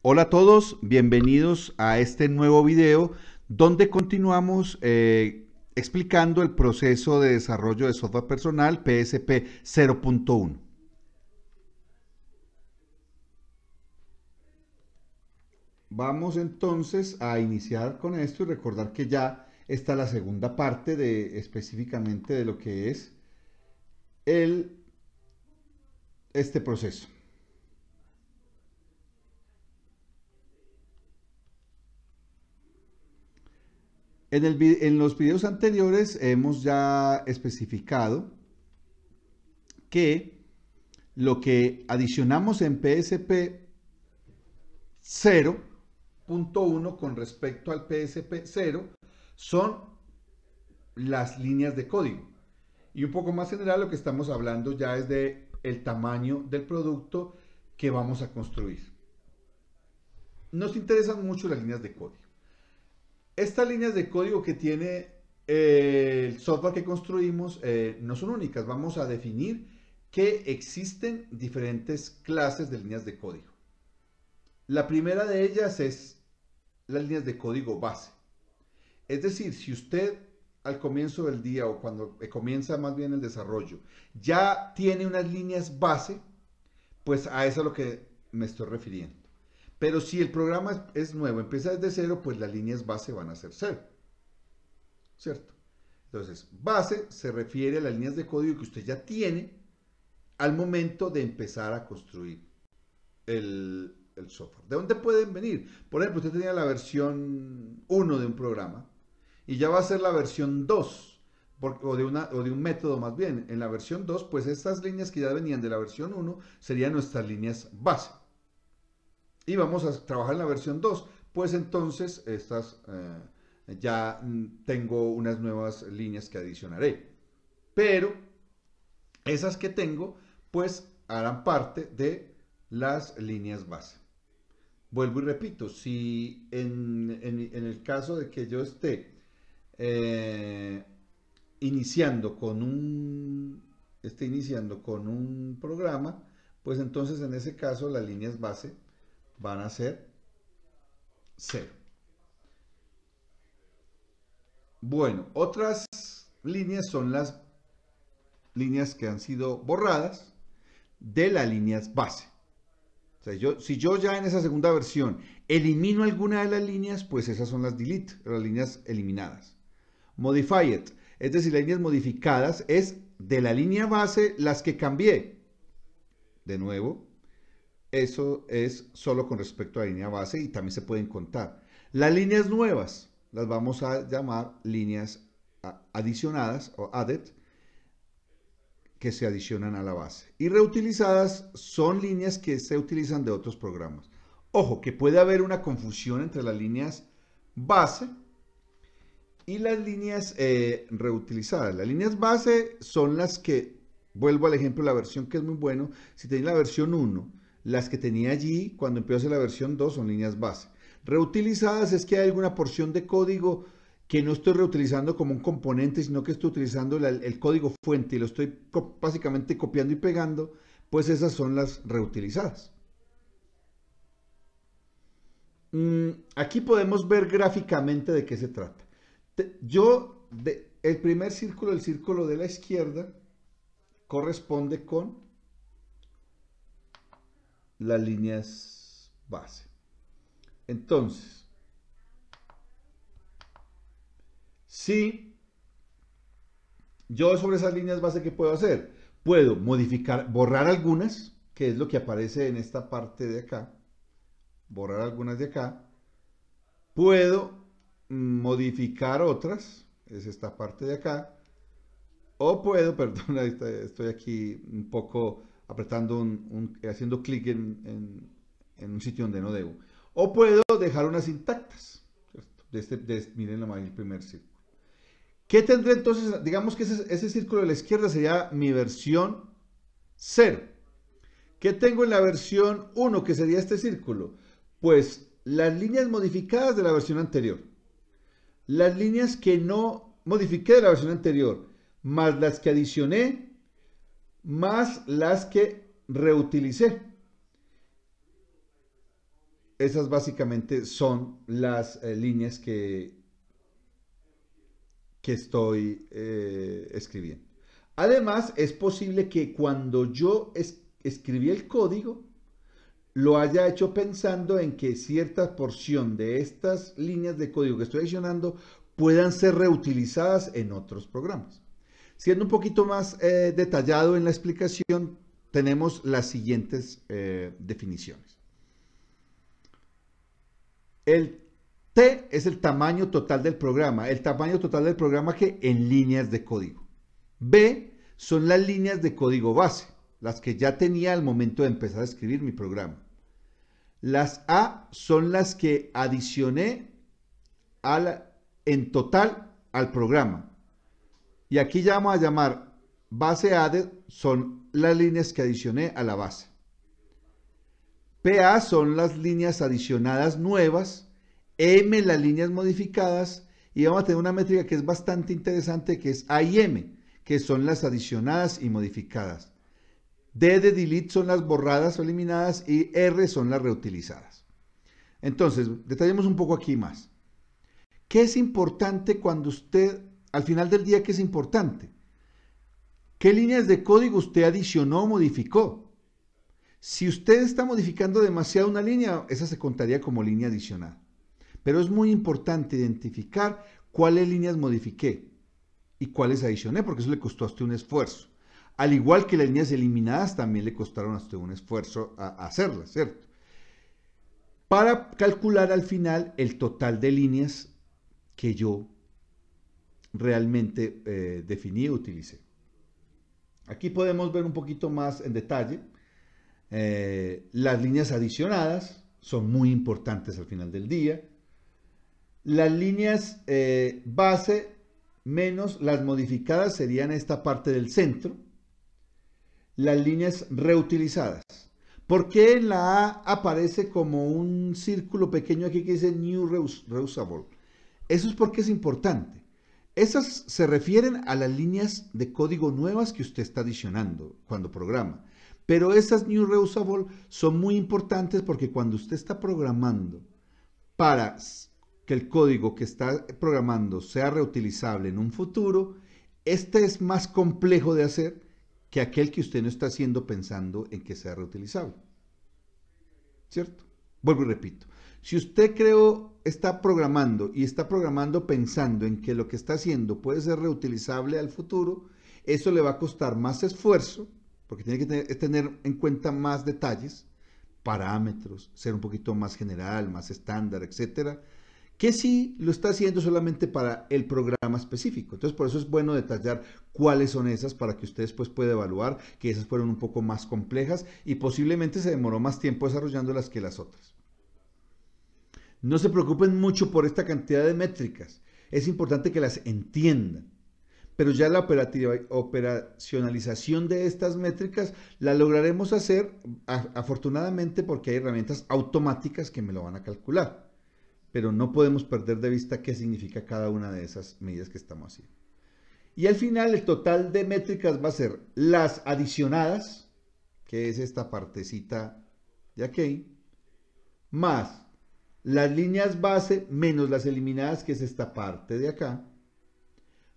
Hola a todos, bienvenidos a este nuevo video donde continuamos eh, explicando el proceso de desarrollo de software personal PSP 0.1. Vamos entonces a iniciar con esto y recordar que ya está la segunda parte de específicamente de lo que es el, este proceso. En, los videos anteriores hemos ya especificado que lo que adicionamos en PSP 0.1 con respecto al PSP 0 son las líneas de código. Y un poco más general lo que estamos hablando ya es de el tamaño del producto que vamos a construir. Nos interesan mucho las líneas de código. Estas líneas de código que tiene eh, el software que construimos eh, no son únicas. Vamos a definir que existen diferentes clases de líneas de código. La primera de ellas es las líneas de código base. Es decir, si usted al comienzo del día o cuando comienza más bien el desarrollo ya tiene unas líneas base, pues a eso es a lo que me estoy refiriendo. Pero si el programa es, nuevo, empieza desde cero, pues las líneas base van a ser cero. ¿Cierto? Entonces, base se refiere a las líneas de código que usted ya tiene al momento de empezar a construir el, software. ¿De dónde pueden venir? Por ejemplo, usted tenía la versión 1 de un programa y ya va a ser la versión 2 o, de una, o de un método más bien. En la versión 2, pues estas líneas que ya venían de la versión 1 serían nuestras líneas base y vamos a trabajar en la versión 2, pues entonces estas eh, ya mm, tengo unas nuevas líneas que adicionaré. Pero esas que tengo, pues harán parte de las líneas base. Vuelvo y repito, si en, el caso de que yo esté eh, iniciando con un esté iniciando con un programa, pues entonces en ese caso las líneas base van a ser 0. Bueno, otras líneas son las líneas que han sido borradas de las líneas base. si yo ya en esa segunda versión elimino alguna de las líneas, pues esas son las delete, las líneas eliminadas. Modify it, es decir, las líneas modificadas es de la línea base las que cambié. De nuevo, eso es solo con respecto a la línea base y también se pueden contar. Las líneas nuevas las vamos a llamar líneas adicionadas o added que se adicionan a la base. Y reutilizadas son líneas que se utilizan de otros programas. Ojo, que puede haber una confusión entre las líneas base y las líneas eh, reutilizadas. Las líneas base son las que, vuelvo al ejemplo, la versión que es muy bueno, si tenéis la versión 1 las que tenía allí cuando empecé la versión 2 son líneas base. Reutilizadas es que hay alguna porción de código que no estoy reutilizando como un componente, sino que estoy utilizando el, código fuente y lo estoy básicamente copiando y pegando, pues esas son las reutilizadas. Mm, aquí podemos ver gráficamente de qué se trata. yo, el primer círculo, el círculo de la izquierda, corresponde con las líneas base. Entonces, si yo sobre esas líneas base, ¿qué puedo hacer? Puedo modificar, borrar algunas, que es lo que aparece en esta parte de acá. Borrar algunas de acá. Puedo modificar otras, es esta parte de acá. O puedo, perdón, estoy aquí un poco apretando un, haciendo clic en, un sitio donde no debo. O puedo dejar unas intactas. Este, miren la, el primer círculo. ¿Qué tendré entonces? Digamos que ese, ese círculo de la izquierda sería mi versión 0. ¿Qué tengo en la versión 1, que sería este círculo? Pues las líneas modificadas de la versión anterior. Las líneas que no modifiqué de la versión anterior, más las que adicioné más las que reutilicé. Esas básicamente son las eh, líneas que, que estoy eh, escribiendo. Además, es posible que cuando yo escribí el código, lo haya hecho pensando en que cierta porción de estas líneas de código que estoy adicionando puedan ser reutilizadas en otros programas. Siendo un poquito más eh, detallado en la explicación, tenemos las siguientes eh, definiciones. El T es el tamaño total del programa, el tamaño total del programa que en líneas de código. B son las líneas de código base, las que ya tenía al momento de empezar a escribir mi programa. Las A son las que adicioné en total al programa. Y aquí ya vamos a llamar base added son las líneas que adicioné a la base. PA son las líneas adicionadas nuevas, M las líneas modificadas y vamos a tener una métrica que es bastante interesante que es A M, que son las adicionadas y modificadas. D de delete son las borradas o eliminadas y R son las reutilizadas. Entonces, detallemos un poco aquí más. ¿Qué es importante cuando usted al final del día que es importante. ¿Qué líneas de código usted adicionó o modificó? Si usted está modificando demasiado una línea, esa se contaría como línea adicional. Pero es muy importante identificar cuáles líneas modifiqué y cuáles adicioné, porque eso le costó a usted un esfuerzo. Al igual que las líneas eliminadas también le costaron a usted un esfuerzo hacerlas, ¿cierto? Para calcular al final el total de líneas que yo realmente eh, definí y utilicé. Aquí podemos ver un poquito más en detalle. Eh, las líneas adicionadas son muy importantes al final del día. Las líneas eh, base menos las modificadas serían esta parte del centro. Las líneas reutilizadas. ¿Por qué en la A aparece como un círculo pequeño aquí que dice New Reusable? Eso es porque es importante. Esas se refieren a las líneas de código nuevas que usted está adicionando cuando programa. Pero esas New Reusable son muy importantes porque cuando usted está programando para que el código que está programando sea reutilizable en un futuro, este es más complejo de hacer que aquel que usted no está haciendo pensando en que sea reutilizable. ¿Cierto? Vuelvo y repito. Si usted creo está programando y está programando pensando en que lo que está haciendo puede ser reutilizable al futuro, eso le va a costar más esfuerzo, porque tiene que tener, en cuenta más detalles, parámetros, ser un poquito más general, más estándar, etcétera, que sí lo está haciendo solamente para el programa específico. Entonces, por eso es bueno detallar cuáles son esas para que ustedes pues puedan evaluar que esas fueron un poco más complejas y posiblemente se demoró más tiempo desarrollándolas que las otras. No se preocupen mucho por esta cantidad de métricas. Es importante que las entiendan. Pero ya la operativa, operacionalización de estas métricas la lograremos hacer afortunadamente porque hay herramientas automáticas que me lo van a calcular pero no podemos perder de vista qué significa cada una de esas medidas que estamos haciendo. Y al final el total de métricas va a ser las adicionadas, que es esta partecita de aquí, más las líneas base menos las eliminadas, que es esta parte de acá,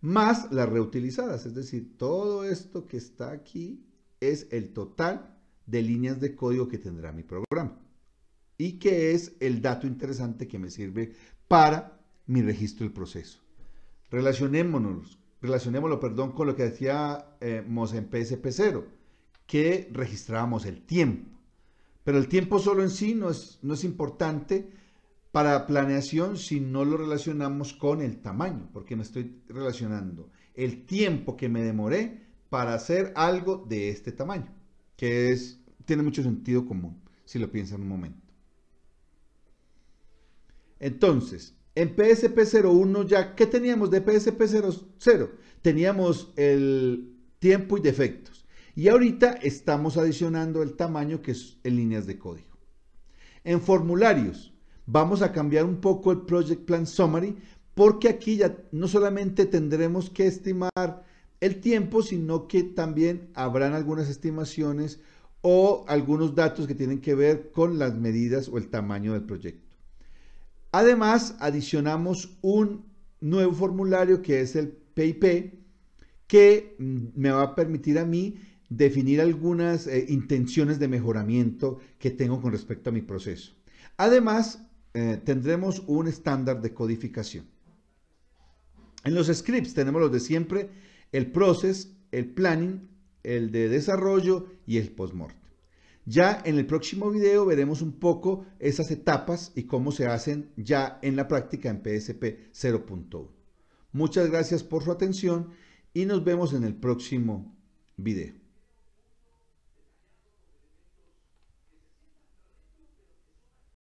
más las reutilizadas, es decir, todo esto que está aquí es el total de líneas de código que tendrá mi programa y que es el dato interesante que me sirve para mi registro del proceso. Relacionémonos, relacionémoslo, perdón, con lo que decíamos eh, en PSP0, que registrábamos el tiempo. Pero el tiempo solo en sí no es, no es importante para planeación si no lo relacionamos con el tamaño, porque me estoy relacionando el tiempo que me demoré para hacer algo de este tamaño, que es, tiene mucho sentido común si lo en un momento. Entonces, en PSP01 ya, ¿qué teníamos de PSP00? Teníamos el tiempo y defectos. Y ahorita estamos adicionando el tamaño que es en líneas de código. En formularios, vamos a cambiar un poco el Project Plan Summary porque aquí ya no solamente tendremos que estimar el tiempo, sino que también habrán algunas estimaciones o algunos datos que tienen que ver con las medidas o el tamaño del proyecto. Además, adicionamos un nuevo formulario que es el PIP, que mm, me va a permitir a mí definir algunas eh, intenciones de mejoramiento que tengo con respecto a mi proceso. Además, eh, tendremos un estándar de codificación. En los scripts tenemos los de siempre, el process, el planning, el de desarrollo y el postmortem. Ya en el próximo video veremos un poco esas etapas y cómo se hacen ya en la práctica en PSP 0.1. Muchas gracias por su atención y nos vemos en el próximo video.